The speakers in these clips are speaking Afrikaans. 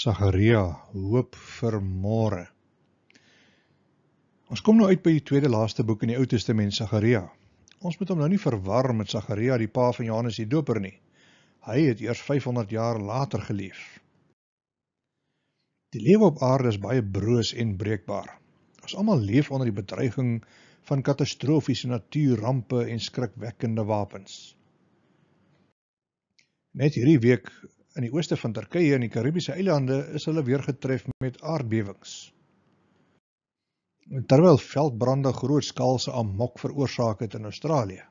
Sagaria, hoop vir môre. Ons kom nou uit by die tweede laaste boek in die Ou Testament, Sagaria. Ons moet hom nou nie verwar met Sagaria die pa van Johannes die Doper nie. Hy het eers 500 jaar later geleef. Die lewe op aarde is baie broos en breekbaar. Ons almal leef onder die bedreiging van katastrofiese natuurrampe en skrikwekkende wapens. Net hierdie week In die ooste van Turkye en die Karibiese eilande is hulle weer getref met aardbewings. Terwyl veldbrande grootskaalse amok veroorsaak het in Australië.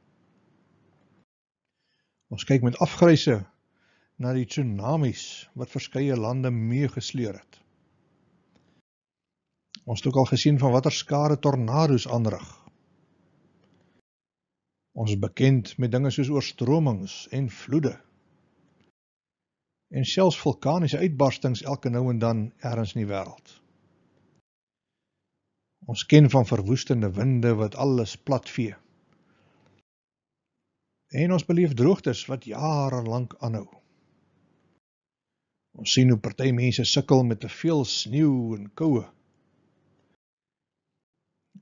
Ons kyk met afgryse na die tsunamies wat verskeie lande meegesleur het. Ons het ook al gesien van watter skare tornado's aanrig. Ons is bekend met dinge soos oorstromings en vloede en selfs vulkaniese uitbarstings elke nou en dan ergens in die wêreld. Ons ken van verwoestende winde wat alles platvee. En ons beleef droogtes wat jare lank aanhou. Ons sien hoe party mense sukkel met te veel sneeu en koue.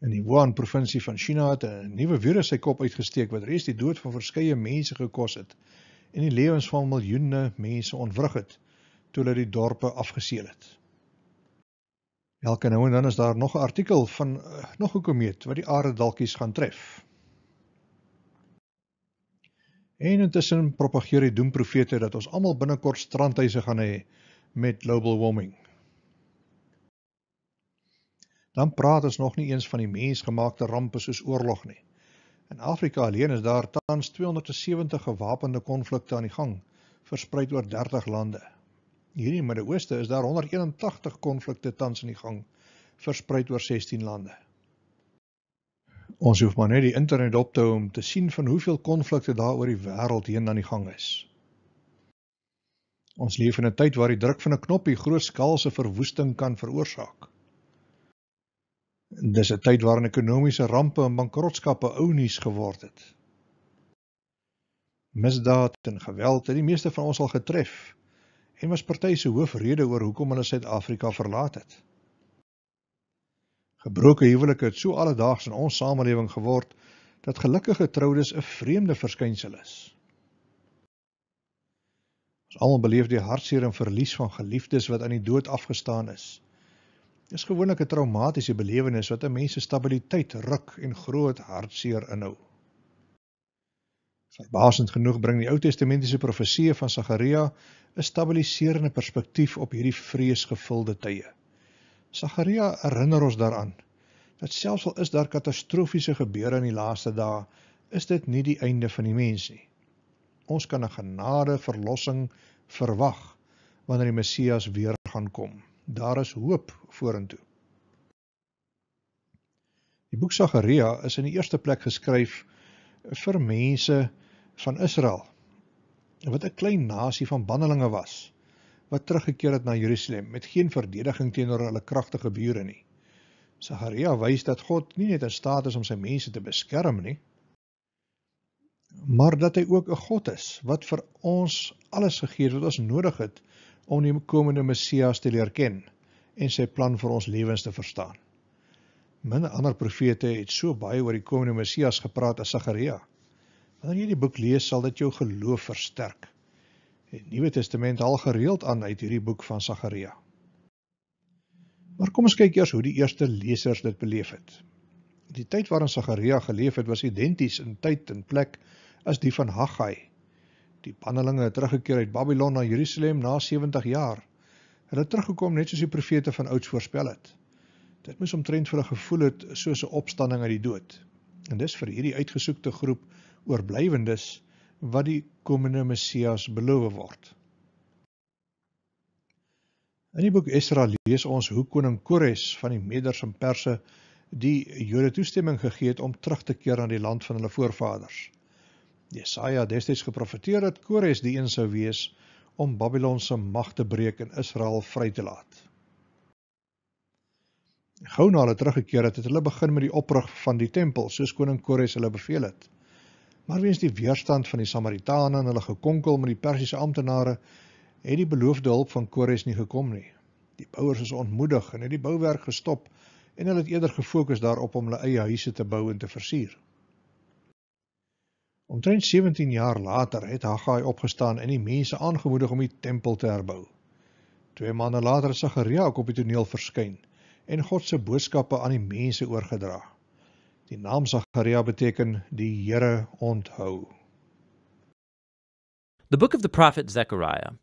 In die Wuhan provinsie van China het 'n nuwe virus sy kop uitgesteek wat reeds die dood van verskeie mense gekos het en die lewens van miljoene mense ontwrig het toe hulle die dorpe afgeseël het. Elke nou en dan is daar nog 'n artikel van uh, nog 'n komeet wat die aarde dalkies gaan tref. En intussen propageer die doemprofete dat ons almal binnekort strandhuise gaan hê met global warming. Dan praat ons nog nie eens van die mensgemaakte rampe soos oorlog nie. In Afrika alleen is daar tans 270 gewapende konflikte aan die gang, verspreid oor 30 lande. Hier in die Midde-Ooste is daar 181 konflikte tans aan die gang, verspreid oor 16 lande. Ons hoef maar net die internet op te hou om te sien van hoeveel konflikte daar oor die wêreld heen aan die gang is. Ons leef in 'n tyd waar die druk van 'n knoppie groot skaalse verwoesting kan veroorsaak. Dis 'n tyd waarin ekonomiese rampe en bankrotskappe ou nuus geword het. Misdaad en geweld het die meeste van ons al getref en was party se hoofrede oor hoekom hulle Suid-Afrika verlaat het. Gebroke huwelike het so alledaags in ons samelewing geword dat gelukkige troudes 'n vreemde verskynsel is. Ons almal beleef die hartseer en verlies van geliefdes wat aan die dood afgestaan is is gewoonlik 'n traumatiese belewenis wat 'n mens se stabiliteit ruk en groot hartseer inhou. Verbasend genoeg bring die Ou Testamentiese profeseë van Sagaria 'n stabiliserende perspektief op hierdie vreesgevulde tye. Sagaria herinner ons daaraan dat selfs al is daar katastrofiese gebeure in die laaste dae, is dit nie die einde van die mens nie. Ons kan 'n genade verlossing verwag wanneer die Messias weer gaan kom daar is hoop vorentoe. Die boek Sagaria is in die eerste plek geskryf vir mense van Israel wat 'n klein nasie van bandelinge was wat teruggekeer het na Jerusalem met geen verdediging teenoor hulle kragtige bure nie. Sagaria wys dat God nie net in staat is om sy mense te beskerm nie, maar dat hy ook 'n God is wat vir ons alles gegee het wat ons nodig het om die komende Messias te leer ken en sy plan vir ons lewens te verstaan. Min ander profete het so baie oor die komende Messias gepraat as Sagaria. Wanneer jy die boek lees, sal dit jou geloof versterk. Die Nuwe Testament haal gereeld aan uit hierdie boek van Sagaria. Maar kom ons kyk eers hoe die eerste lesers dit beleef het. Die tyd waarin Sagaria geleef het, was identies in tyd en plek as die van Haggai, Die bandelinge het teruggekeer uit Babylon na Jerusalem na 70 jaar. Hulle het teruggekom net soos die profete van ouds voorspel het. Dit moes omtrent vir hulle gevoel het soos 'n opstanding uit die dood. En dis vir hierdie uitgesoekte groep oorblywendes wat die komende Messias beloof word. In die boek Esra lees ons hoe koning Kores van die Meders en Perse die Jode toestemming gegee het om terug te keer na die land van hulle voorvaders. Jesaja destyds geprofeteer dat Kores die een sou wees om Babylon se mag te breek en Israel vry te laat. Gou na hulle teruggekeer het, het hulle begin met die oprig van die tempel soos koning Kores hulle beveel het. Maar weens die weerstand van die Samaritane en hulle gekonkel met die Persiese amptenare, het die beloofde hulp van Kores nie gekom nie. Die bouers is ontmoedig en het die bouwerk gestop en hulle het eerder gefokus daarop om hulle eie huise te bou en te versier. Omtrent 17 jaar later het Haggai opgestaan en die mense aangemoedig om die tempel te herbou. Twee maande later het Sagaria ook op die toneel verskyn en God se boodskappe aan die mense oorgedra. Die naam Sagaria beteken die Here onthou. The book of the prophet Zechariah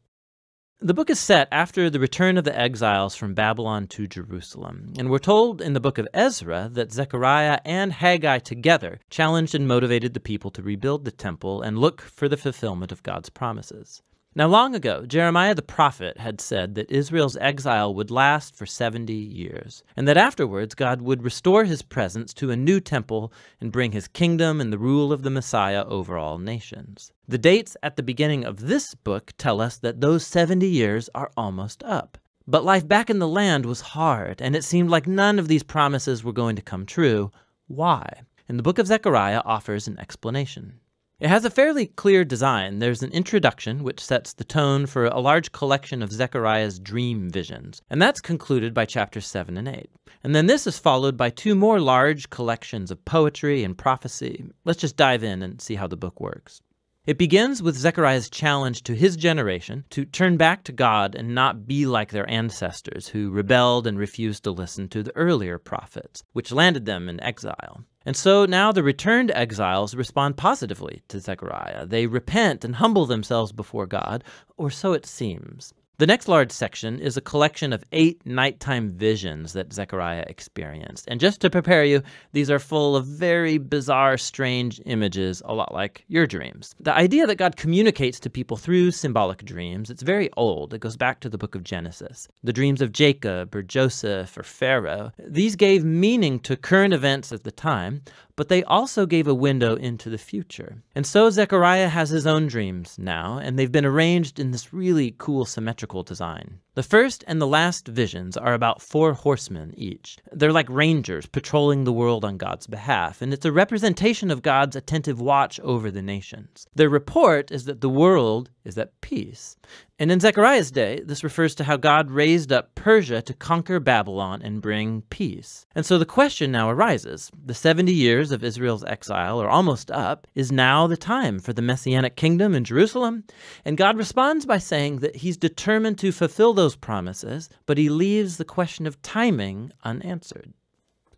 The book is set after the return of the exiles from Babylon to Jerusalem, and we're told in the book of Ezra that Zechariah and Haggai together challenged and motivated the people to rebuild the temple and look for the fulfillment of God's promises. Now, long ago, Jeremiah the prophet had said that Israel's exile would last for 70 years, and that afterwards God would restore his presence to a new temple and bring his kingdom and the rule of the Messiah over all nations. The dates at the beginning of this book tell us that those 70 years are almost up. But life back in the land was hard, and it seemed like none of these promises were going to come true. Why? And the book of Zechariah offers an explanation. It has a fairly clear design. There's an introduction, which sets the tone for a large collection of Zechariah's dream visions, and that's concluded by chapters 7 and 8. And then this is followed by two more large collections of poetry and prophecy. Let's just dive in and see how the book works. It begins with Zechariah's challenge to his generation to turn back to God and not be like their ancestors who rebelled and refused to listen to the earlier prophets, which landed them in exile. And so now the returned exiles respond positively to Zechariah. They repent and humble themselves before God, or so it seems. The next large section is a collection of eight nighttime visions that Zechariah experienced. And just to prepare you, these are full of very bizarre, strange images, a lot like your dreams. The idea that God communicates to people through symbolic dreams, it's very old. It goes back to the book of Genesis. The dreams of Jacob or Joseph or Pharaoh, these gave meaning to current events at the time, but they also gave a window into the future. And so Zechariah has his own dreams now, and they've been arranged in this really cool symmetrical design. The first and the last visions are about four horsemen each. They're like rangers patrolling the world on God's behalf, and it's a representation of God's attentive watch over the nations. Their report is that the world is at peace. And in Zechariah's day, this refers to how God raised up Persia to conquer Babylon and bring peace. And so the question now arises, the 70 years of Israel's exile are almost up, is now the time for the Messianic kingdom in Jerusalem? And God responds by saying that he's determined to fulfill those those promises, but he leaves the question of timing unanswered.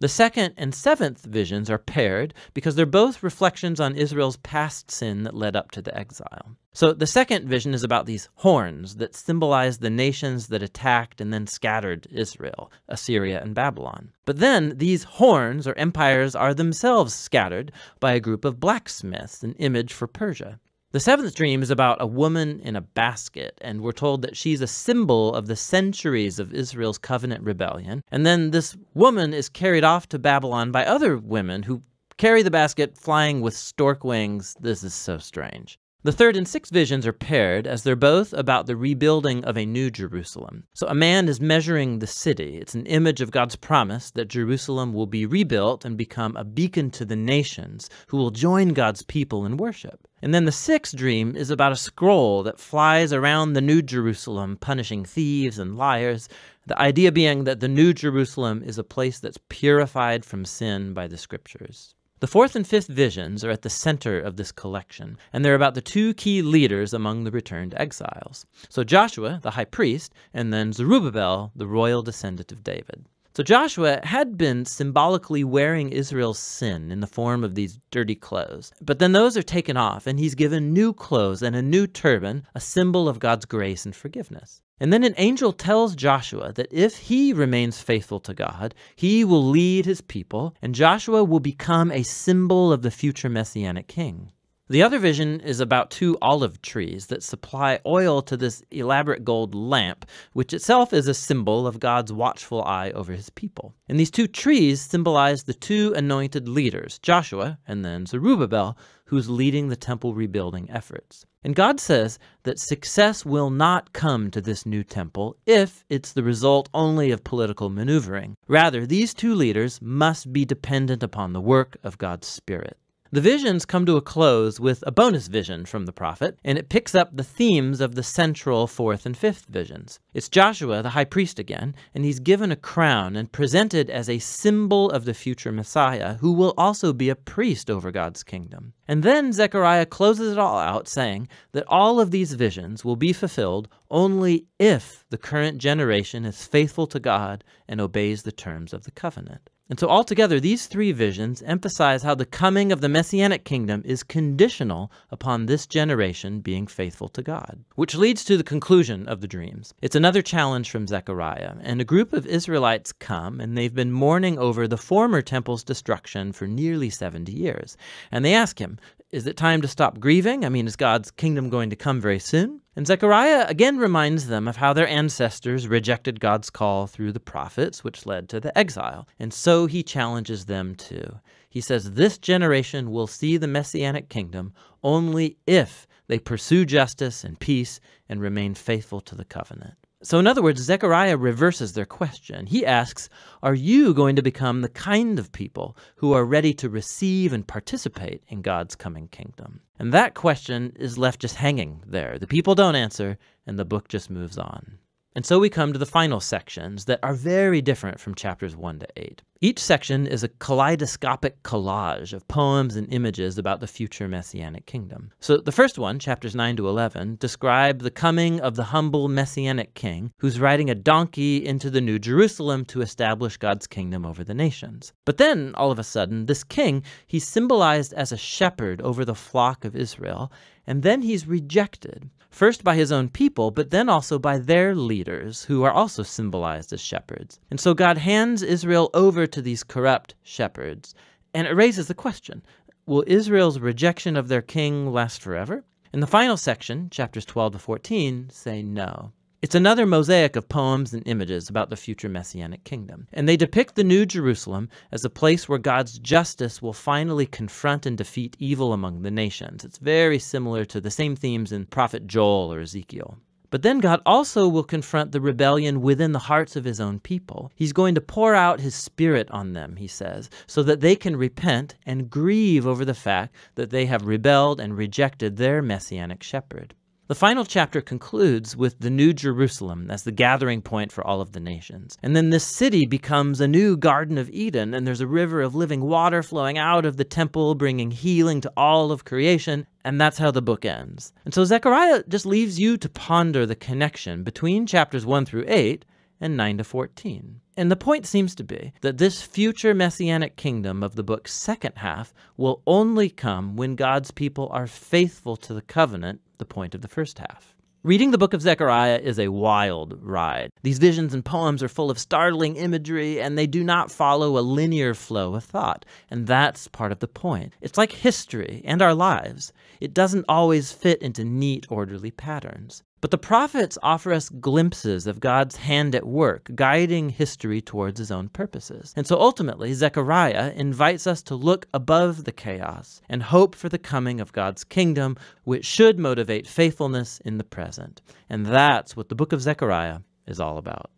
The second and seventh visions are paired because they're both reflections on Israel's past sin that led up to the exile. So the second vision is about these horns that symbolize the nations that attacked and then scattered Israel, Assyria and Babylon. But then these horns or empires are themselves scattered by a group of blacksmiths, an image for Persia. The seventh dream is about a woman in a basket, and we're told that she's a symbol of the centuries of Israel's covenant rebellion. And then this woman is carried off to Babylon by other women who carry the basket flying with stork wings. This is so strange. The third and sixth visions are paired as they're both about the rebuilding of a new Jerusalem. So a man is measuring the city. It's an image of God's promise that Jerusalem will be rebuilt and become a beacon to the nations who will join God's people in worship. And then the sixth dream is about a scroll that flies around the new Jerusalem, punishing thieves and liars. The idea being that the new Jerusalem is a place that's purified from sin by the scriptures. The fourth and fifth visions are at the center of this collection, and they're about the two key leaders among the returned exiles. So Joshua, the high priest, and then Zerubbabel, the royal descendant of David. So Joshua had been symbolically wearing Israel's sin in the form of these dirty clothes. But then those are taken off, and he's given new clothes and a new turban, a symbol of God's grace and forgiveness. And then an angel tells Joshua that if he remains faithful to God, he will lead his people, and Joshua will become a symbol of the future messianic king. The other vision is about two olive trees that supply oil to this elaborate gold lamp, which itself is a symbol of God's watchful eye over his people. And these two trees symbolize the two anointed leaders, Joshua and then Zerubbabel, who's leading the temple rebuilding efforts. And God says that success will not come to this new temple if it's the result only of political maneuvering. Rather, these two leaders must be dependent upon the work of God's Spirit. The visions come to a close with a bonus vision from the prophet, and it picks up the themes of the central fourth and fifth visions. It's Joshua, the high priest again, and he's given a crown and presented as a symbol of the future Messiah, who will also be a priest over God's kingdom. And then Zechariah closes it all out saying that all of these visions will be fulfilled only if the current generation is faithful to God and obeys the terms of the covenant. And so altogether, these three visions emphasize how the coming of the Messianic kingdom is conditional upon this generation being faithful to God. Which leads to the conclusion of the dreams. It's another challenge from Zechariah, and a group of Israelites come, and they've been mourning over the former temple's destruction for nearly 70 years. And they ask him, is it time to stop grieving? I mean, is God's kingdom going to come very soon? And Zechariah again reminds them of how their ancestors rejected God's call through the prophets, which led to the exile. And so he challenges them too. He says, This generation will see the messianic kingdom only if they pursue justice and peace and remain faithful to the covenant. So, in other words, Zechariah reverses their question. He asks, Are you going to become the kind of people who are ready to receive and participate in God's coming kingdom? And that question is left just hanging there. The people don't answer, and the book just moves on. And so we come to the final sections that are very different from chapters 1 to 8. Each section is a kaleidoscopic collage of poems and images about the future messianic kingdom. So the first one, chapters 9 to 11, describe the coming of the humble messianic king who's riding a donkey into the new Jerusalem to establish God's kingdom over the nations. But then, all of a sudden, this king, he's symbolized as a shepherd over the flock of Israel, and then he's rejected first by his own people, but then also by their leaders, who are also symbolized as shepherds. And so God hands Israel over to these corrupt shepherds, and it raises the question, will Israel's rejection of their king last forever? And the final section, chapters 12 to 14, say no. It's another mosaic of poems and images about the future messianic kingdom. And they depict the New Jerusalem as a place where God's justice will finally confront and defeat evil among the nations. It's very similar to the same themes in Prophet Joel or Ezekiel. But then God also will confront the rebellion within the hearts of his own people. He's going to pour out his spirit on them, he says, so that they can repent and grieve over the fact that they have rebelled and rejected their messianic shepherd. The final chapter concludes with the New Jerusalem as the gathering point for all of the nations. And then this city becomes a new Garden of Eden, and there's a river of living water flowing out of the temple, bringing healing to all of creation, and that's how the book ends. And so Zechariah just leaves you to ponder the connection between chapters 1 through 8 and 9 to 14. And the point seems to be that this future messianic kingdom of the book's second half will only come when God's people are faithful to the covenant, the point of the first half. Reading the book of Zechariah is a wild ride. These visions and poems are full of startling imagery, and they do not follow a linear flow of thought. And that's part of the point. It's like history and our lives. It doesn't always fit into neat, orderly patterns. But the prophets offer us glimpses of God's hand at work, guiding history towards his own purposes. And so ultimately, Zechariah invites us to look above the chaos and hope for the coming of God's kingdom, which should motivate faithfulness in the present. And that's what the book of Zechariah is all about.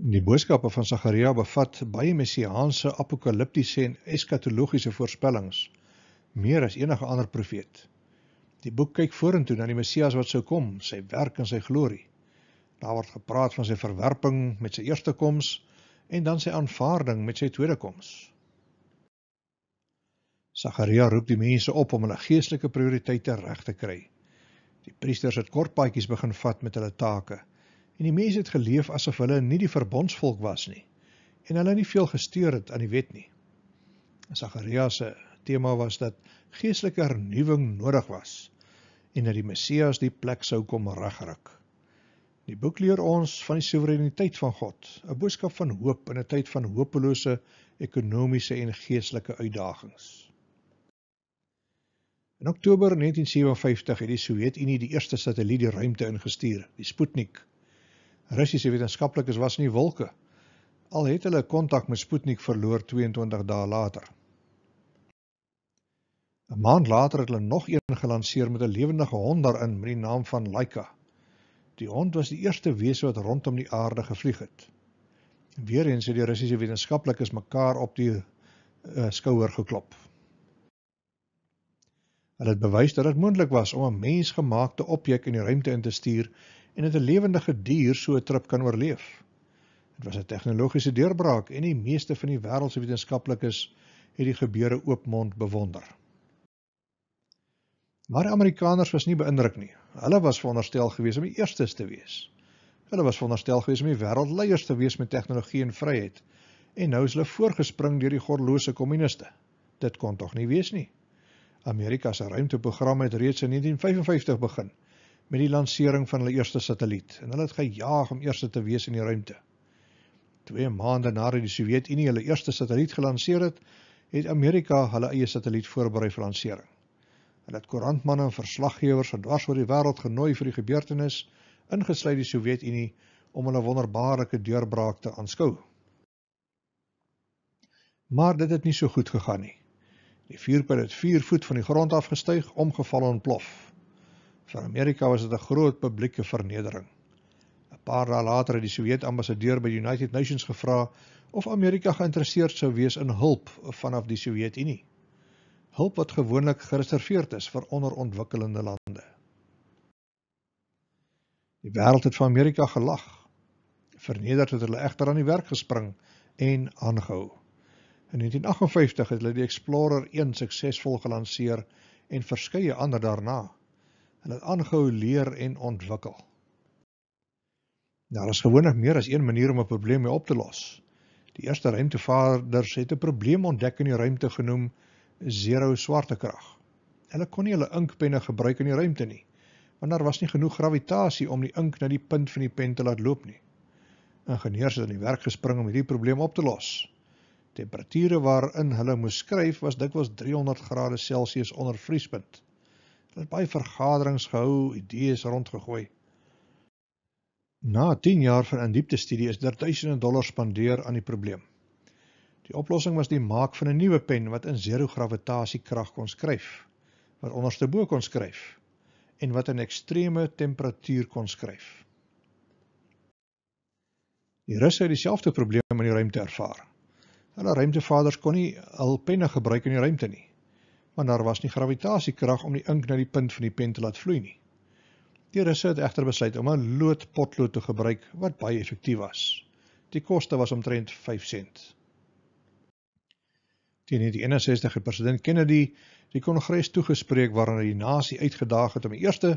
Die boodskappe van Sagaria bevat baie messiaanse, apokaliptiese en eskatologiese voorspellings, meer as enige ander profeet. Die boek kyk vorentoe na die Messias wat sou kom, sy werk en sy glorie. Daar word gepraat van sy verwerping met sy eerste koms en dan sy aanvaarding met sy tweede koms. Sagaria roep die mense op om hulle geestelike prioriteite reg te kry. Die priesters het kortpaadjies begin vat met hulle take en die mense het geleef asof hulle nie die verbondsvolk was nie en hulle nie veel gesteur het aan die wet nie. Sagaria se tema was dat geestelike vernuwing nodig was en dat die Messias die plek sou kom regryk. Die boek leer ons van die soewereiniteit van God, 'n boodskap van hoop in 'n tyd van hopelose ekonomiese en geestelike uitdagings. In Oktober 1957 het die Sowjetunie die eerste satelliet die ruimte ingestuur, die Sputnik. Russiese wetenskaplikes was nie wolke al het hulle kontak met Sputnik verloor 22 dae later. 'n Maand later het hulle nog een gelanseer met 'n lewendige hond daarin met die naam van Laika. Die hond was die eerste wese wat rondom die aarde gevlieg het. Weereens het die Russiese wetenskaplikes mekaar op die uh, skouer geklop. Hulle het bewys dat dit moontlik was om 'n mensgemaakte objek in die ruimte in te stuur en dat 'n lewendige dier so 'n trip kan oorleef. Dit was 'n tegnologiese deurbraak en die meeste van die wêreld se wetenskaplikes het die gebeure oopmond bewonder. Maar die Amerikaners was nie beïndruk nie. Hulle was veronderstel gewees om die eerstes te wees. Hulle was veronderstel gewees om die wêreldleiers te wees met tegnologie en vryheid. En nou is hulle voorgespring deur die gordelose kommuniste. Dit kon tog nie wees nie. Amerika se ruimteprogram het reeds in 1955 begin met die lansering van hulle eerste satelliet en hulle het gejaag om eerste te wees in die ruimte. 2 maande nadat die Sowjetunie hulle eerste satelliet gelanseer het, het Amerika hulle eie satelliet voorberei vir lansering. Hulle het koerantmanne en verslaggewers van dwars oor die wêreld genooi vir die gebeurtenis, ingesluit die Sowjetunie, om hulle wonderbaarlike deurbraak te aanskou. Maar dit het nie so goed gegaan nie. Die vuurpyl het 4 voet van die grond af gestyg, omgeval en ontplof. Vir Amerika was dit 'n groot publieke vernedering. 'n Paar dae later het die Sowjet-ambassadeur by die United Nations gevra of Amerika geïnteresseerd sou wees in hulp vanaf die Sowjetunie hulp wat gewoonlik gereserveerd is vir onderontwikkelende lande. Die wêreld het van Amerika gelag. Vernederd het hulle egter aan die werk gespring en aangehou. In 1958 het hulle die Explorer 1 suksesvol gelanseer en verskeie ander daarna. Hulle het aangehou leer en ontwikkel. Daar is gewoonlik meer as een manier om 'n probleem op te los. Die eerste ruimtevaarders het 'n probleem ontdek in die ruimte genoem zero swaartekrag. Hulle kon nie hulle inkpenne gebruik in die ruimte nie, want daar was nie genoeg gravitasie om die ink na die punt van die pen te laat loop nie. Ingenieurs het aan die werk gespring om hierdie probleem op te los. Temperature waarin hulle moes skryf was dikwels 300 grade Celsius onder vriespunt. Hulle het baie vergaderings gehou, idees rondgegooi. Na 10 jaar van in diepte studie is daar duisende dollars spandeer aan die probleem. Die oplossing was die maak van 'n nuwe pen wat in 0 gravitasiekrag kon skryf, wat onderste bo kon skryf en wat in ekstreeme temperatuur kon skryf. Die Russe het dieselfde probleme in die ruimte ervaar. Hulle ruimtevaders kon nie al penne gebruik in die ruimte nie, want daar was nie gravitasiekrag om die ink na die punt van die pen te laat vloei nie. Die Russe het egter besluit om 'n loodpotlood te gebruik wat baie effektief was. Die koste was omtrent 5 sent teen die 61ste president Kennedy die kongres toegespreek waarin hy die nasie uitgedaag het om die eerste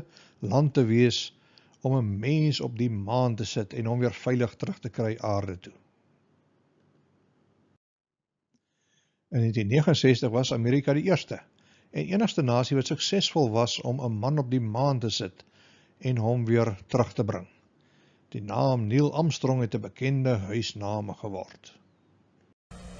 land te wees om 'n mens op die maan te sit en hom weer veilig terug te kry aarde toe. En in 1969 was Amerika die eerste en enigste nasie wat suksesvol was om 'n man op die maan te sit en hom weer terug te bring. Die naam Neil Armstrong het 'n bekende huisname geword.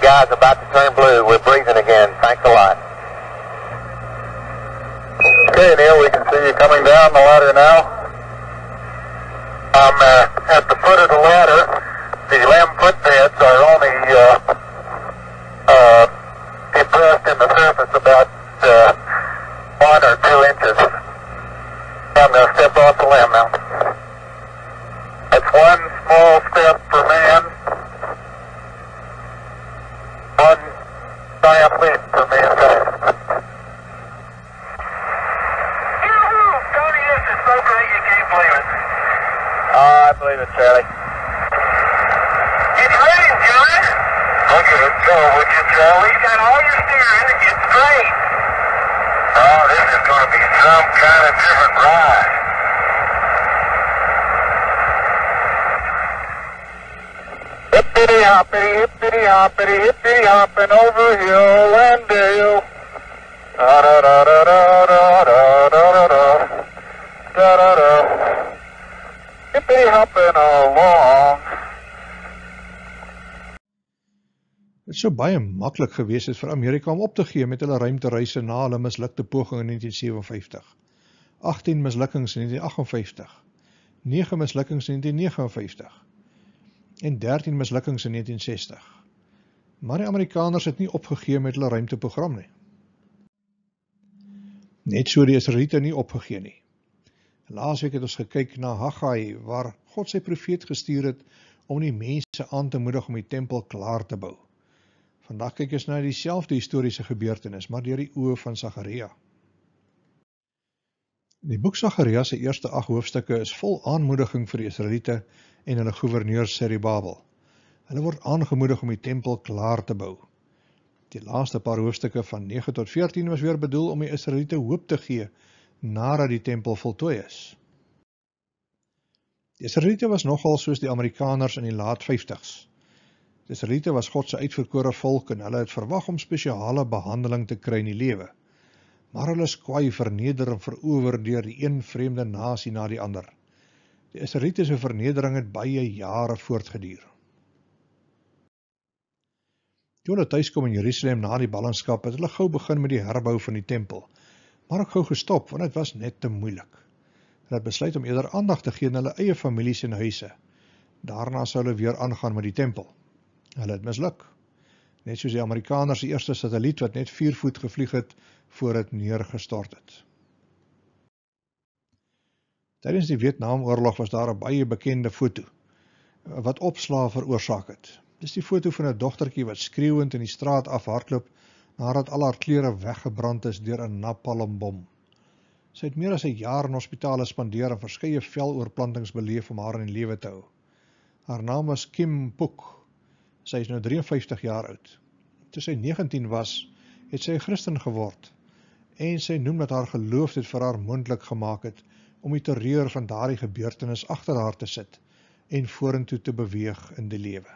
guys about Dit sou baie maklik gewees het vir Amerika om op te gee met hulle ruimtereise na hulle mislukte poging in 1957. 18 mislukkings in 1958. 9 mislukkings in 1959. En 13 mislukkings in 1960. Maar die Amerikaners het nie opgegee met hulle ruimteprogram nie net so die Israeliete nie opgegee nie. Laasweek het ons gekyk na Haggai waar God sy profeet gestuur het om die mense aan te moedig om die tempel klaar te bou. Vandag kyk ons nou dieselfde historiese gebeurtenis, maar deur die oë van Sagaria. Die boek Sagaria se eerste 8 hoofstukke is vol aanmoediging vir die Israeliete en hulle goewerneur Zerubbabel. Hulle word aangemoedig om die tempel klaar te bou. Die laaste paar hoofstukke van 9 tot 14 was weer bedoel om die Israeliete hoop te gee nadat die tempel voltooi is. Die Israeliete was nogal soos die Amerikaners in die laat 50s. Die Israeliete was God se uitverkore volk en hulle het verwag om spesiale behandeling te kry in die lewe. Maar hulle is kwaai verneder en verower deur die een vreemde nasie na die ander. Die Israeliete se vernedering het baie jare voortgeduur. Toe hulle tuiskom in Jerusalem na die ballingskap, het hulle gou begin met die herbou van die tempel. Maar ek gou gestop want dit was net te moeilik. Hulle besluit om eerder aandag te gee aan hulle eie families en huise. Daarna sou hulle weer aangaan met die tempel. Hulle het misluk. Net soos die Amerikaners se eerste satelliet wat net 4 voet gevlieg het voor dit neergestort het. Tydens die Vietnamoorlog was daar 'n baie bekende foto wat opslaa veroorsaak het. Dis die foto van 'n dogtertjie wat skreeuend in die straat afhardloop nadat al haar klere weggebrand is deur 'n napalmbom. Sy het meer as 'n jaar in hospitale spandeer en verskeie veloorplantings beleef om haar in die lewe te hou. Haar naam was Kim Pook. Sy is nou 53 jaar oud. Toe sy 19 was, het sy 'n Christen geword en sy noem dat haar geloof dit vir haar moontlik gemaak het om die terreur van daardie gebeurtenis agter haar te sit en vorentoe te beweeg in die lewe.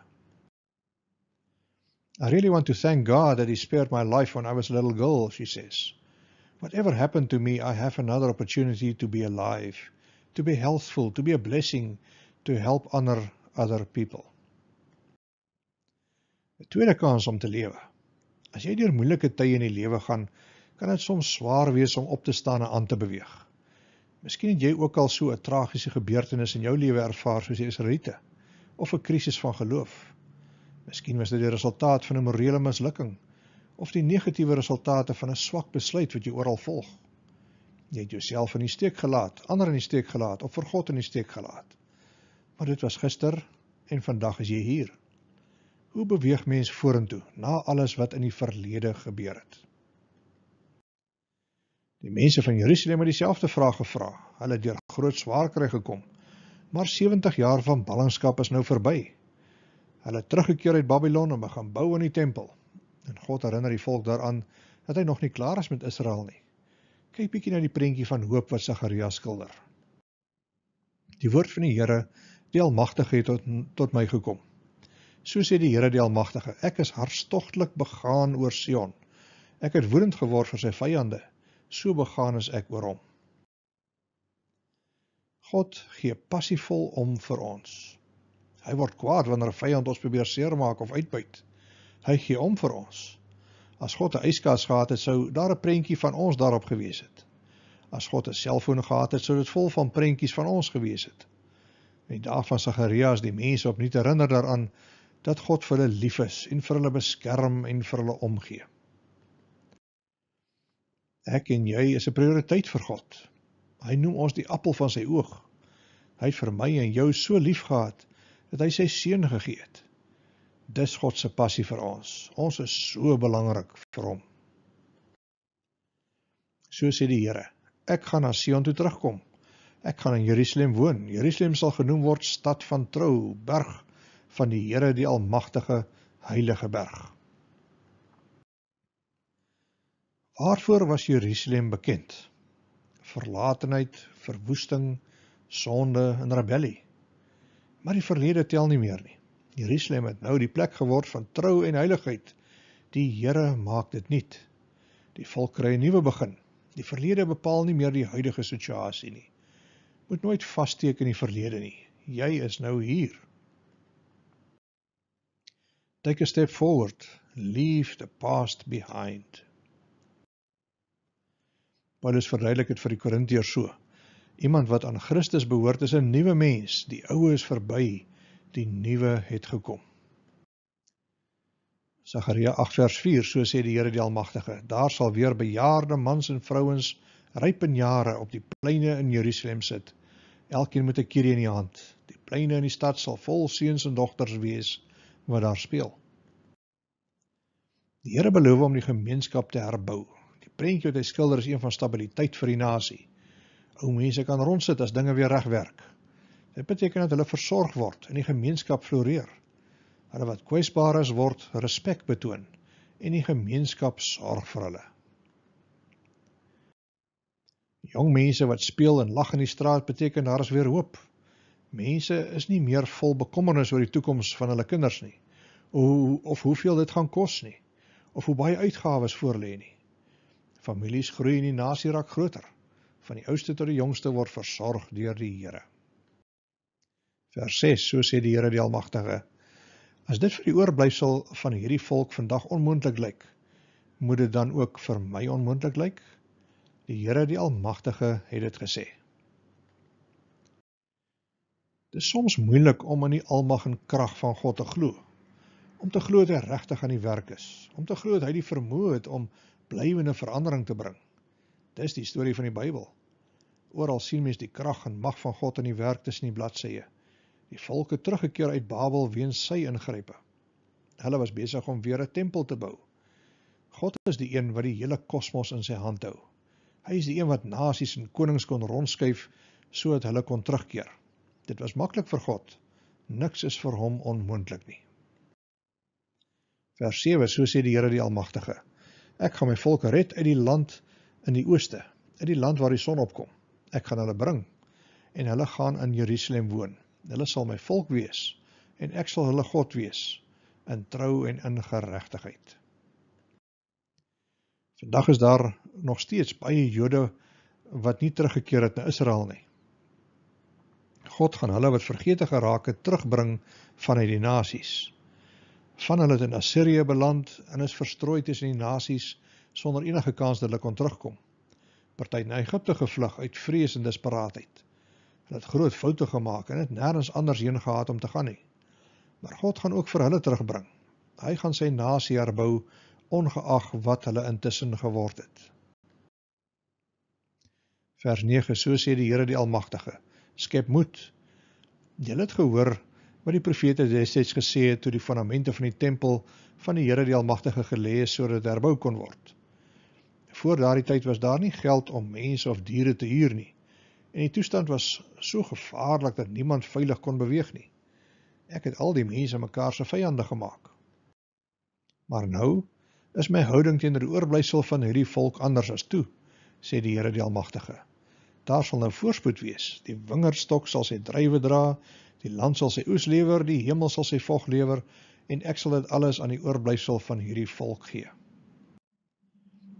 I really want to thank God that he spared my life when I was a little girl, she says. Whatever happened to me, I have another opportunity to be alive, to be healthful, to be a blessing, to help honor other people. Die tweede kans om te lewe. As jy deur moeilike tye in die lewe gaan, kan dit soms swaar wees om op te staan en aan te beweeg. Miskien het jy ook al so 'n tragiese gebeurtenis in jou lewe ervaar soos die Israeliete of 'n krisis van geloof. Miskien was dit die resultaat van 'n morele mislukking of die negatiewe resultate van 'n swak besluit wat jy oral volg. Jy het jouself in die steek gelaat, ander in die steek gelaat of vir God in die steek gelaat. Maar dit was gister en vandag is jy hier. Hoe beweeg mens vorentoe na alles wat in die verlede gebeur het? Die mense van Jerusalem het dieselfde vraag gevra. Hulle het deur groot swaarkry gekom. Maar 70 jaar van ballingskap is nou verby hulle teruggekeer uit Babylon om te gaan bou aan die tempel. En God herinner die volk daaraan dat hy nog nie klaar is met Israel nie. Kyk bietjie na die prentjie van hoop wat Sagaria skilder. Die woord van die Here, die Almagtige het tot tot my gekom. So sê die Here die Almagtige, ek is hartstogtelik begaan oor Sion. Ek het woedend geword vir sy vyande. So begaan is ek oor hom. God gee passievol om vir ons. Hy word kwaad wanneer 'n vyand ons probeer seermaak of uitbuit. Hy gee om vir ons. As God 'n yskas gehad het, sou daar 'n prentjie van ons daarop gewees het. As God 'n selfoon gehad het, sou dit vol van prentjies van ons gewees het. En daarvan Sagarias die mense op nuut herinner daaraan dat God vir hulle lief is en vir hulle beskerm en vir hulle omgee. Ek en jy is 'n prioriteit vir God. Hy noem ons die appel van sy oog. Hy het vir my en jou so lief gehad dat hy sy seun gegee het. Dis God se passie vir ons. Ons is so belangrik vir hom. So sê die Here, ek gaan na Sion toe terugkom. Ek gaan in Jerusalem woon. Jerusalem sal genoem word stad van trou, berg van die Here die Almagtige, heilige berg. Waarvoor was Jerusalem bekend? Verlatenheid, verwoesting, sonde en rebellie maar die verlede tel nie meer nie. Jerusalem het nou die plek geword van trou en heiligheid. Die Here maak dit nuut. Die volk kry 'n nuwe begin. Die verlede bepaal nie meer die huidige situasie nie. Moet nooit vassteek in die verlede nie. Jy is nou hier. Take a step forward. Leave the past behind. Paulus verduidelik dit vir die Korintiërs so. Iemand wat aan Christus behoort is 'n nuwe mens. Die ou is verby, die nuwe het gekom. Sagaria 8 vers 4, so sê die Here die Almagtige, daar sal weer bejaarde mans en vrouens ryp in jare op die pleine in Jerusalem sit. Elkeen met 'n kerie in die hand. Die pleine in die stad sal vol seuns en dogters wees wat daar speel. Die Here beloof om die gemeenskap te herbou. Die prentjie wat hy skilder is een van stabiliteit vir die nasie ou mense kan rondsit as dinge weer reg werk. Dit beteken dat hulle versorg word en die gemeenskap floreer. Hulle wat kwesbaar is word respek betoon en die gemeenskap sorg vir hulle. Jong mense wat speel en lag in die straat beteken daar is weer hoop. Mense is nie meer vol bekommernis oor die toekoms van hulle kinders nie. Of of hoeveel dit gaan kos nie. Of hoe baie uitgawes voorlê nie. Families groei en die nasie raak groter van die oudste tot die jongste word versorg deur die Here. Vers 6, so sê die Here die Almagtige: As dit vir die oorblysel van hierdie volk vandag onmoontlik lyk, moet dit dan ook vir my onmoontlik lyk? Die Here die Almagtige het dit gesê. Dit is soms moeilik om aan die almag en krag van God te glo. Om te glo dat hy regtig aan die werk is, om te glo dat hy die vermoë het om blywende verandering te bring. Dis die storie van die Bybel. Oral sien mens die krag en mag van God in die werk tussen die bladsye. Die volke teruggekeer uit Babel weens sy ingrype. Hulle was besig om weer 'n tempel te bou. God is die een wat die hele kosmos in sy hand hou. Hy is die een wat nasies en konings kon rondskuif sodat hulle kon terugkeer. Dit was maklik vir God. Niks is vir hom onmoontlik nie. Vers 7: So sê die Here die Almagtige: Ek gaan my volk red uit die land in die ooste, in die land waar die son opkom. Ek gaan hulle bring en hulle gaan in Jerusalem woon. Hulle sal my volk wees en ek sal hulle God wees in trou en in geregtigheid. Vandag is daar nog steeds baie Jode wat nie teruggekeer het na Israel nie. God gaan hulle wat vergete geraak het terugbring vanuit die nasies. Van hulle het in Assirië beland en is verstrooi tussen die nasies sonder enige kans dat hulle kon terugkom. Party in Egipte gevlug uit vrees en desperaatheid. Hulle het groot foute gemaak en het nêrens anders heen gehad om te gaan nie. Maar God gaan ook vir hulle terugbring. Hy gaan sy nasie herbou ongeag wat hulle intussen geword het. Vers 9: So sê die Here die Almagtige: Skep moed. Julle het gehoor wat die profete destyds gesê het toe die fondamente van die tempel van die Here die Almagtige gelê is sodat herbou kon word. Voor daardie tyd was daar nie geld om mense of diere te huur nie. En die toestand was so gevaarlik dat niemand veilig kon beweeg nie. Ek het al die mense mekaar se vyande gemaak. Maar nou is my houding teenoor die oorblysel van hierdie volk anders as toe, sê die Here die Almagtige. Daar sal nou voorspoed wees. Die wingerdstok sal sy drywe dra, die land sal sy oes lewer, die hemel sal sy vog lewer en ek sal dit alles aan die oorblysel van hierdie volk gee.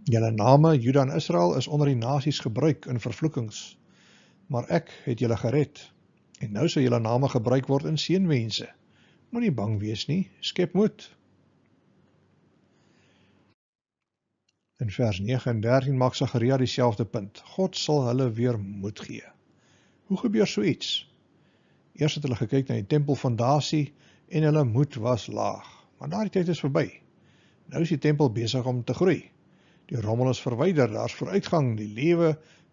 Julle name, Juda en Israel, is onder die nasies gebruik in vervloekings. Maar ek het julle gered. En nou sal julle name gebruik word in seënwense. Moenie bang wees nie, skep moed. In vers 9 en 13 maak Sagaria dieselfde punt. God sal hulle weer moed gee. Hoe gebeur so iets? Eers het hulle gekyk na die tempelfondasie en hulle moed was laag, maar daardie tyd is verby. Nou is die tempel besig om te groei. Die rommel is verwyder, daar's vooruitgang, die lewe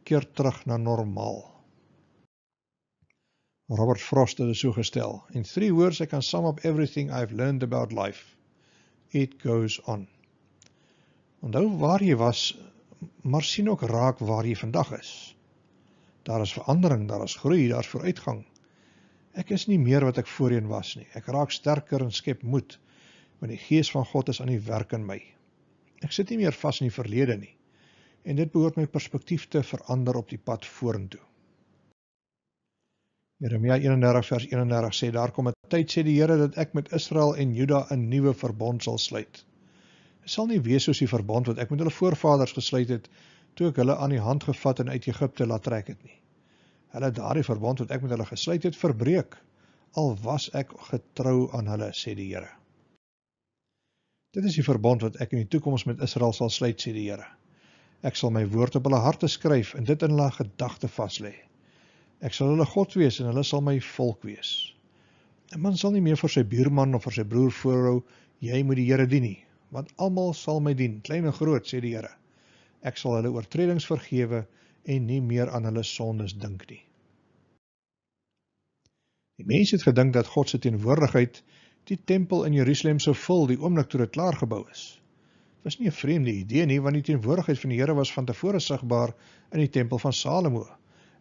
keer terug na normaal. Robert Frost het dit so gestel: In three words I can sum up everything I've learned about life. It goes on. Onthou waar jy was, maar sien ook raak waar jy vandag is. Daar is verandering, daar is groei, daar's vooruitgang. Ek is nie meer wat ek voorheen was nie. Ek raak sterker en skep moed, want die Gees van God is aan die werk in my. Ek sit nie meer vas in die verlede nie. En dit behoort my perspektief te verander op die pad vorentoe. Jeremia 31 vers 31 sê daar kom 'n tyd sê die Here dat ek met Israel en Juda 'n nuwe verbond sal sluit. Dit sal nie wees soos die verbond wat ek met hulle voorvaders gesluit het toe ek hulle aan die hand gevat en uit Egipte laat trek het nie. Hulle het daardie verbond wat ek met hulle gesluit het verbreek al was ek getrou aan hulle sê die Here. Dit is die verbond wat ek in die toekoms met Israel sal sluit, sê die Here. Ek sal my woord op hulle harte skryf en dit in hulle gedagte vaslê. Ek sal hulle God wees en hulle sal my volk wees. 'n Man sal nie meer vir sy buurman of vir sy broer voorhou jy moet die Here dien nie, want almal sal my dien, klein en groot, sê die Here. Ek sal hulle oortredings vergewe en nie meer aan hulle sondes dink nie. Die mense het gedink dat God se teenwoordigheid die tempel in Jerusalem sou vul die oomblik toe dit klaar gebou is. Dit was nie 'n vreemde idee nie want die teenwoordigheid van die Here was vantevore sigbaar in die tempel van Salomo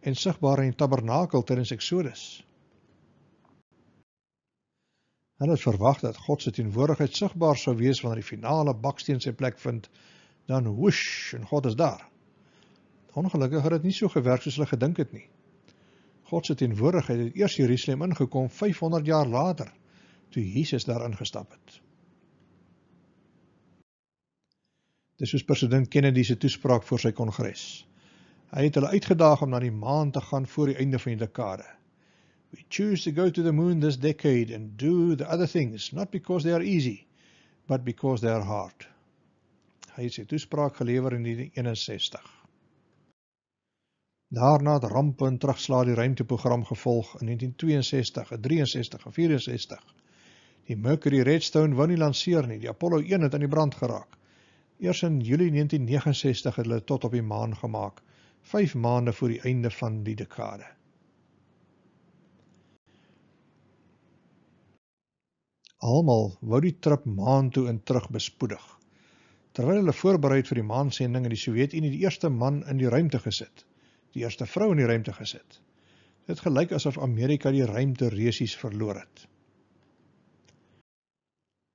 en sigbaar in die tabernakel tydens Eksodus. Hulle het verwag dat God se teenwoordigheid sigbaar sou wees wanneer die finale baksteen sy plek vind, dan whoosh en God is daar. Ongelukkig het dit nie so gewerk soos hulle gedink het nie. God se teenwoordigheid het eers Jerusalem ingekom 500 jaar later toe Jesus daarin gestap het. Dis soos president Kennedy se toespraak voor sy kongres. Hy het hulle uitgedaag om na die maan te gaan voor die einde van die dekade. We choose to go to the moon this decade and do the other things not because they are easy, but because they are hard. Hy het sy toespraak gelewer in 1961. Daarna het rampe en terugslag die ruimteprogram gevolg in 1962, 63, 64. Die Mercury Redstone wou nie lanseer nie. Die Apollo 1 het aan die brand geraak. Eers in Julie 1969 het hulle tot op die maan gemaak, 5 maande voor die einde van die dekade. Almal wou die trip maan toe en terug bespoedig. Terwyl hulle voorberei het vir die maansending, het die Sowjetunie die eerste man in die ruimte gesit, die eerste vrou in die ruimte gesit. Dit gelyk asof Amerika die ruimte resies verloor het.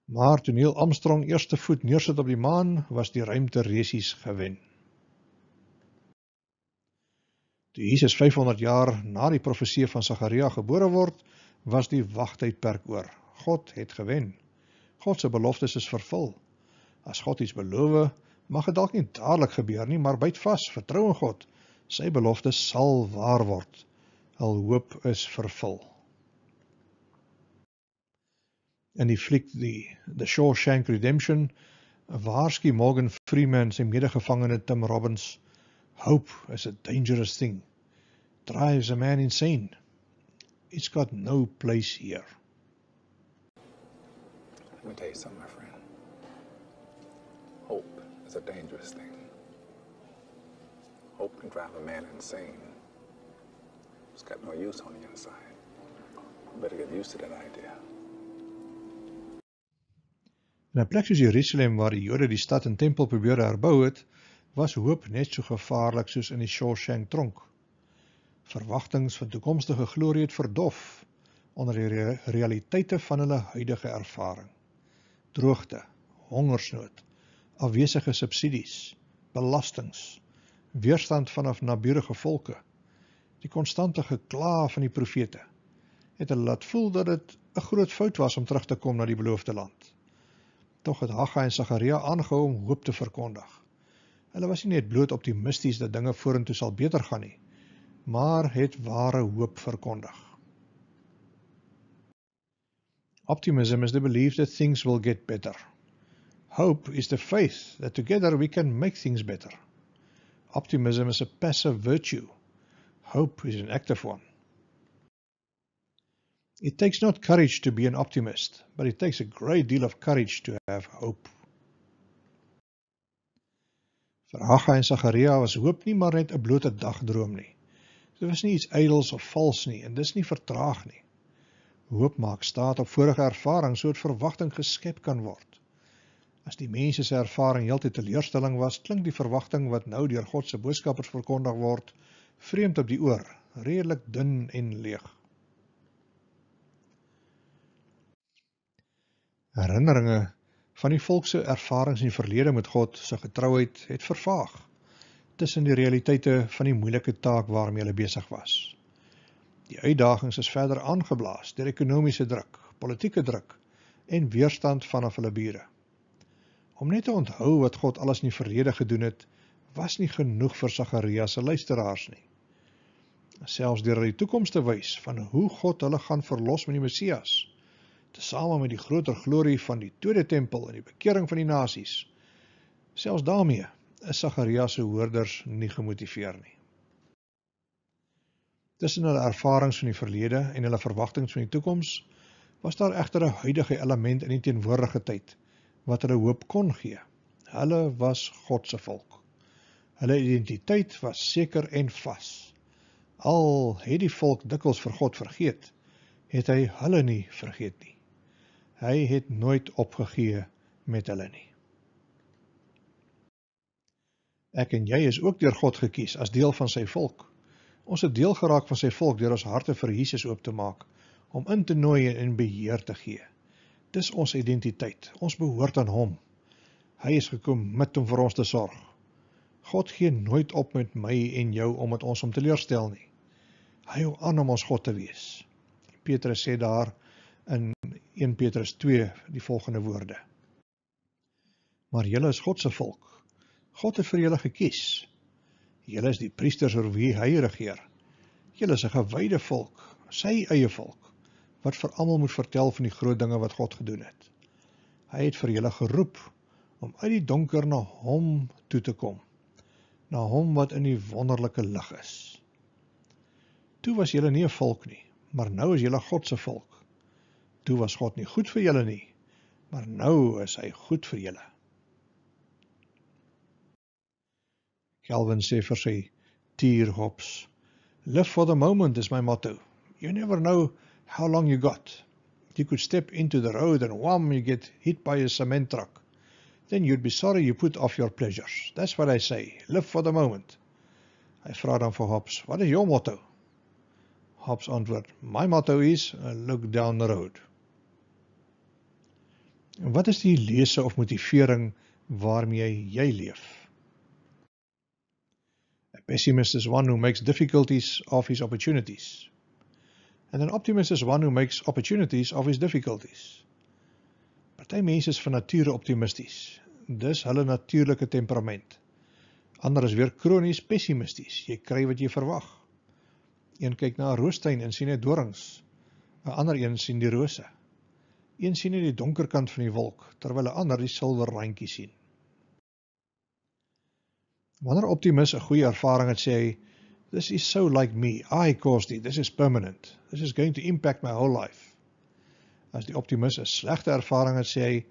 Maar toe Neil Armstrong eerste voet neersit op die maan, was die ruimte resies gewen. Toe Jesus 500 jaar na die profeesie van Sagaria gebore word, was die wagtydperk oor. God het gewen. God se beloftes is vervul. As God iets beloof, mag dit dalk nie dadelik gebeur nie, maar byt vas, vertrou in God. Sy beloftes sal waar word. Al hoop is vervul. In die fliek The, The Shawshank Redemption waarsku Morgan Freeman sy medegevangene Tim Robbins, "Hope is a dangerous thing. Drives a man insane. It's got no place here." Let me tell you something, my friend. Hope is a dangerous thing. Hope can drive a man insane. It's got no use on the inside. better get used to that idea. In 'n plek soos Jerusalem waar die Jode die stad en tempel probeer herbou het, was hoop net so gevaarlik soos in die Shawshank tronk. Verwagtinge vir toekomstige glorie het verdof onder die realiteite van hulle huidige ervaring. Droogte, hongersnood, afwesige subsidies, belastings, weerstand vanaf naburige volke, die konstante gekla van die profete het hulle laat voel dat dit 'n groot fout was om terug te kom na die beloofde land tog het Haggai en Sagaria aangehou om hoop te verkondig. Hulle was nie net bloot optimisties dat dinge vorentoe sal beter gaan nie, maar het ware hoop verkondig. Optimism is the belief that things will get better. Hope is the faith that together we can make things better. Optimism is a passive virtue. Hope is an active one. It takes not courage to be an optimist, but it takes a great deal of courage to have hope. Vir Haggai en Sagaria was hoop nie maar net 'n blote dagdroom nie. Dit was nie iets ydels of vals nie en dis nie vertraag nie. Hoop maak staat op vorige ervaring sodat verwagting geskep kan word. As die mense se ervaring heeltyd teleurstelling was, klink die verwagting wat nou deur God se boodskappers verkondig word, vreemd op die oor, redelik dun en leeg. herinneringe van die volk se ervarings in die verlede met God se getrouheid het vervaag tussen die realiteite van die moeilike taak waarmee hulle besig was. Die uitdagings is verder aangeblaas deur ekonomiese druk, politieke druk en weerstand vanaf hulle bure. Om net te onthou wat God alles in die verlede gedoen het, was nie genoeg vir Sagaria se luisteraars nie. Selfs deur hulle die toekoms te wys van hoe God hulle gaan verlos met die Messias, tesame met die groter glorie van die tweede tempel en die bekering van die nasies. Selfs daarmee is Sagarias se hoorders nie gemotiveer nie. Tussen hulle ervarings van die verlede en hulle verwagtinge van die toekoms was daar egter 'n huidige element in die teenwoordige tyd wat hulle hoop kon gee. Hulle was God se volk. Hulle identiteit was seker en vas. Al het die volk dikwels vir God vergeet, het hy hulle nie vergeet nie. Hy het nooit opgegee met hulle nie. Ek en jy is ook deur God gekies as deel van sy volk. Ons het deel geraak van sy volk deur ons harte vir Jesus oop te maak, hom in te nooi en in beheer te gee. Dis ons identiteit. Ons behoort aan hom. Hy is gekom met om vir ons te sorg. God gee nooit op met my en jou om dit ons om te leerstel nie. Hy wil aan om ons God te wees. Petrus sê daar in 1 Petrus 2 die volgende woorde. Maar julle is God se volk. God het vir julle gekies. Julle is die priesters oor wie hy regeer. Julle is 'n gewyde volk, sy eie volk, wat vir almal moet vertel van die groot dinge wat God gedoen het. Hy het vir julle geroep om uit die donker na hom toe te kom, na hom wat in die wonderlike lig is. Toe was julle nie 'n volk nie, maar nou is julle God se volk. Toe was God nie goed vir julle nie, maar nou is hy goed vir julle. Calvin sê vir sy tier hops, "Live for the moment" is my motto. You never know how long you got. You could step into the road and wham, you get hit by a cement truck. Then you'd be sorry you put off your pleasures. That's what I say. Live for the moment. Hy vra dan vir Hobbs, "Wat is jou motto?" Hobbs antwoord, "My motto is uh, look down the road." Wat is die lesse of motivering waarmee jy leef? A pessimist is one who makes difficulties of his opportunities. And an optimist is one who makes opportunities of his difficulties. Party mense is van nature optimisties. Dis hulle natuurlike temperament. Ander is weer kronies pessimisties. Jy kry wat jy verwag. Een kyk na 'n roestuin en sien 'n dorings. 'n Ander een sien die rose. Een sien die donker kant van die wolk, terwyl 'n ander die silwer randjie sien. Wanneer optimis 'n goeie ervaring het sê hy, this is so like me, I caused it, this is permanent, this is going to impact my whole life. As die optimis 'n slegte ervaring het sê hy,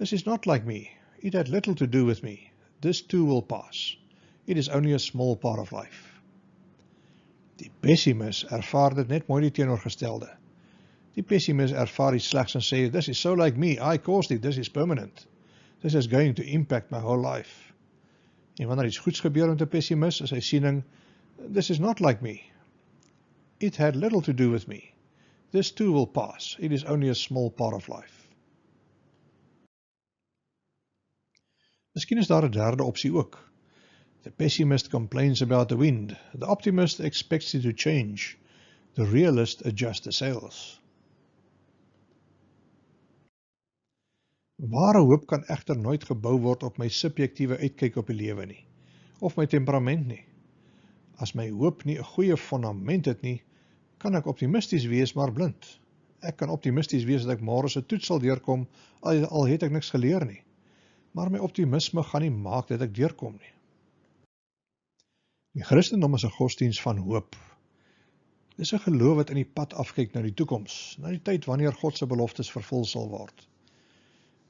this is not like me, it had little to do with me, this too will pass. It is only a small part of life. Die pessimis ervaar dit net mooi die teenoorgestelde. Die pessimis ervaar dit slegs en sê this is so like me, I caused it, this is permanent. This is going to impact my whole life. En wanneer iets goeds gebeur met 'n pessimis, is hy siening this is not like me. It had little to do with me. This too will pass. It is only a small part of life. Miskien is daar 'n derde opsie ook. The pessimist complains about the wind. The optimist expects it to change. The realist adjusts the sails. Ware hoop kan egter nooit gebou word op my subjektiewe uitkyk op die lewe nie of my temperament nie. As my hoop nie 'n goeie fondament het nie, kan ek optimisties wees maar blind. Ek kan optimisties wees dat ek môre se toets sal deurkom al, al het ek niks geleer nie. Maar my optimisme gaan nie maak dat ek deurkom nie. Die Christendom is 'n godsdiens van hoop. Dis 'n geloof wat in die pad afkyk na die toekoms, na die tyd wanneer God se beloftes vervul sal word.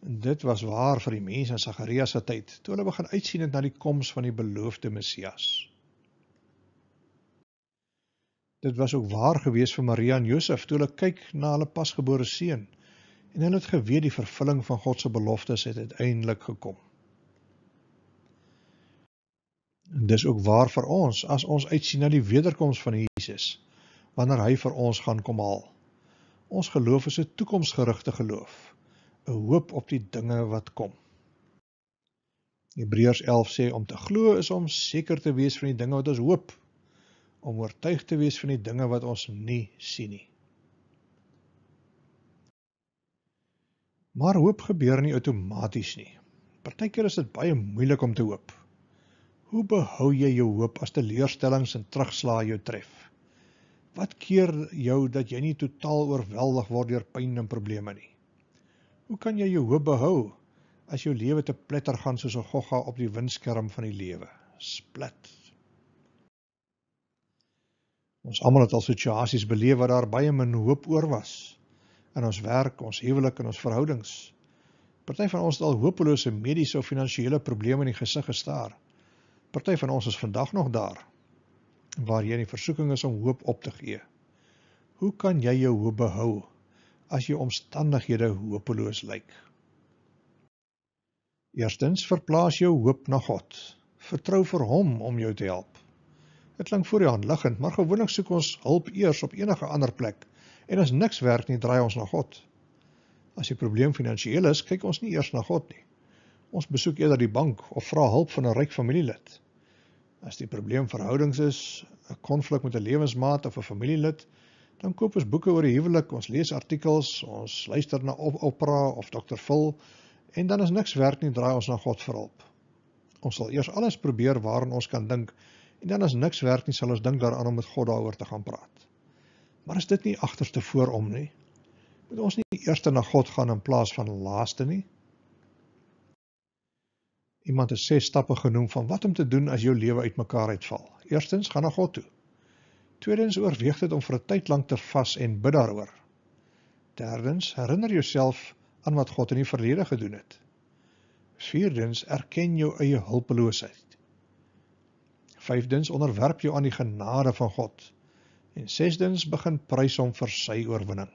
Dit was waar vir die mense in Sagaria se tyd, toe hulle begin uitsien het na die koms van die beloofde Messias. Dit was ook waar gewees vir Maria en Josef toe hulle kyk na hulle pasgebore seun en hulle het geweet die vervulling van God se beloftes het uiteindelik gekom. En dis ook waar vir ons as ons uitsien na die wederkoms van Jesus wanneer hy vir ons gaan kom haal. Ons geloof is 'n toekomsgerigte geloof. 'n hoop op die dinge wat kom. Hebreërs 11 sê om te glo is om seker te wees van die dinge wat ons hoop, om oortuig te wees van die dinge wat ons nie sien nie. Maar hoop gebeur nie outomaties nie. Partykeer is dit baie moeilik om te hoop. Hoe behou jy jou hoop as teleurstellings en terugslae jou tref? Wat keer jou dat jy nie totaal oorweldig word deur pyn en probleme nie? Hoe kan jy jou hoop behou as jou lewe te pletter gaan soos 'n gogga op die windskerm van die lewe? Splat. Ons almal het al situasies beleef waar daar baie min hoop oor was in ons werk, ons huwelik en ons verhoudings. Party van ons het al hopelose mediese of finansiële probleme in die gesig gestaar. Party van ons is vandag nog daar waar jy in die versoeking is om hoop op te gee. Hoe kan jy jou hoop behou as jou omstandighede hopeloos lyk. Eerstens, verplaas jou hoop na God. Vertrou vir hom om jou te help. Dit klink voor jou aanliggend, maar gewoonlik soek ons hulp eers op enige ander plek en as niks werk nie, draai ons na God. As die probleem finansiëel is, kyk ons nie eers na God nie. Ons besoek eerder die bank of vra hulp van 'n ryk familielid. As die probleem verhoudings is, 'n konflik met 'n lewensmaat of 'n familielid, dan koop ons boeke oor die huwelik, ons lees artikels, ons luister na Opra of Dr. Phil en dan as niks werk nie, draai ons na God vir hulp. Ons sal eers alles probeer waaraan ons kan dink en dan as niks werk nie, sal ons dink daaraan om met God daaroor te gaan praat. Maar is dit nie agterste voorom nie? Moet ons nie eers na God gaan in plaas van laaste nie? Iemand het ses stappe genoem van wat om te doen as jou lewe uitmekaar uitval. Eerstens, gaan na God toe. Tweedens oorweeg dit om vir 'n tyd lank te vas en bid daaroor. Derdens herinner jouself aan wat God in die verlede gedoen het. Vierdens erken jou eie hulpeloosheid. Vyfdens onderwerp jou aan die genade van God. En sesdens begin prys hom vir sy oorwinning.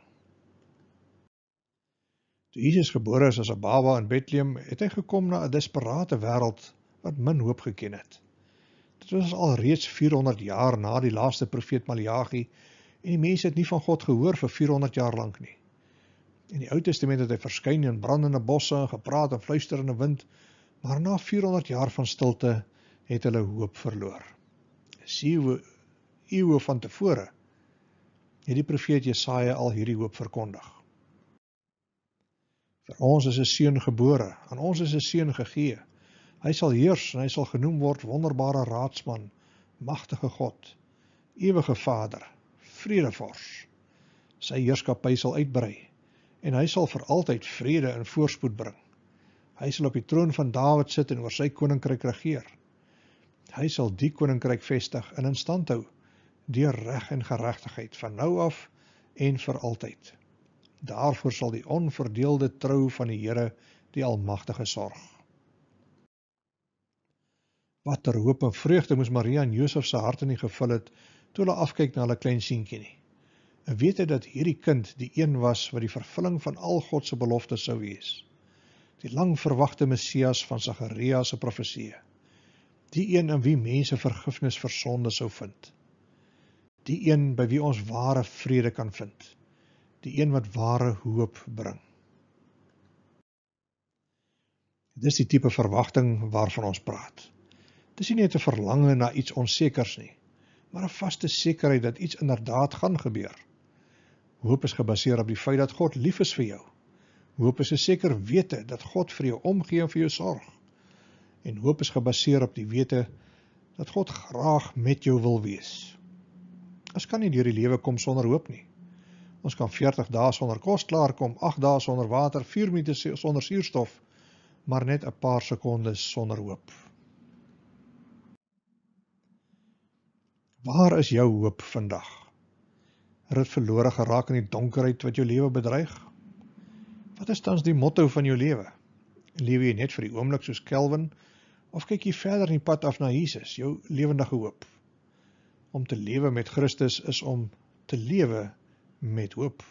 Toe Jesus gebore is as 'n baba in Bethlehem, het hy gekom na 'n desperaat wêreld wat min hoop geken het was al reeds 400 jaar na die laaste profeet Maleagi en die mense het nie van God gehoor vir 400 jaar lank nie. In die Ou Testament het hy verskyn in brandende bosse en gepraat en fluister in 'n wind, maar na 400 jaar van stilte het hulle hoop verloor. Sewe eeue van tevore het die profeet Jesaja al hierdie hoop verkondig. Vir ons is 'n seun gebore, aan ons is 'n seun gegee Hy sal heers en hy sal genoem word wonderbare raadsman, magtige God, ewige Vader, vredevors. Sy heerskappy sal uitbrei en hy sal vir altyd vrede en voorspoed bring. Hy sal op die troon van Dawid sit en oor sy koninkryk regeer. Hy sal die koninkryk vestig en in stand hou deur reg en geregtigheid van nou af en vir altyd. Daarvoor sal die onverdeelde trou van die Here die Almagtige sorg watter hoop en vreugde moes Maria en Josef se harte nie gevul het toe hulle afkyk na hulle klein seentjie nie. En weet hy dat hierdie kind die een was wat die vervulling van al God se beloftes sou wees. Die lang verwagte Messias van Sagaria se profeesie. Die een in wie mense vergifnis vir sonde sou vind. Die een by wie ons ware vrede kan vind. Die een wat ware hoop bring. Dis die tipe verwagting waarvan ons praat. Dis nie net 'n verlange na iets onsekers nie, maar 'n vaste sekerheid dat iets inderdaad gaan gebeur. Hoop is gebaseer op die feit dat God lief is vir jou. Hoop is 'n seker wete dat God vir jou omgee en vir jou sorg. En hoop is gebaseer op die wete dat God graag met jou wil wees. Ons kan nie deur die lewe kom sonder hoop nie. Ons kan 40 dae sonder kos klaar kom, 8 dae sonder water, 4 minute sonder suurstof, maar net 'n paar sekondes sonder hoop. Waar is jou hoop vandag? Is dit verlore geraak in die donkerheid wat jou lewe bedreig? Wat is tans die motto van jou lewe? Lewe jy net vir die oomblik soos Kelvin of kyk jy verder in die pad af na Jesus, jou lewendige hoop? Om te lewe met Christus is om te lewe met hoop.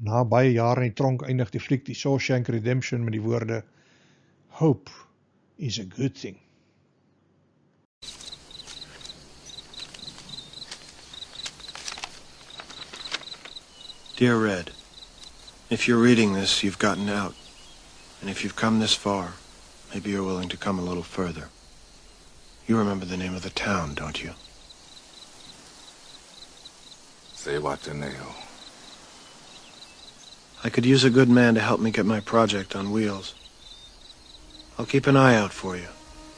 Na baie jare in die tronk eindig die fliek The Shawshank Redemption met die woorde: Hope is a good thing. Dear Red, if you're reading this, you've gotten out. And if you've come this far, maybe you're willing to come a little further. You remember the name of the town, don't you? Sewataneo. I could use a good man to help me get my project on wheels. I'll keep an eye out for you,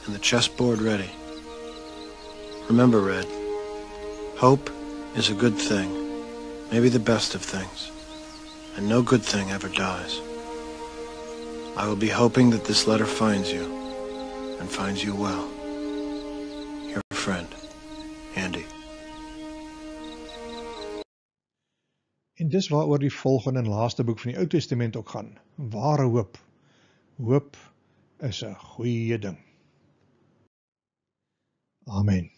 and the chessboard ready. Remember, Red, hope is a good thing maybe the best of things, and no good thing ever dies. I will be hoping that this letter finds you, and finds you well. Your friend, Andy. En dis waaroor die volgende en laaste boek van die Ou Testament ook gaan. Ware hoop. Hoop is 'n goeie ding. Amen.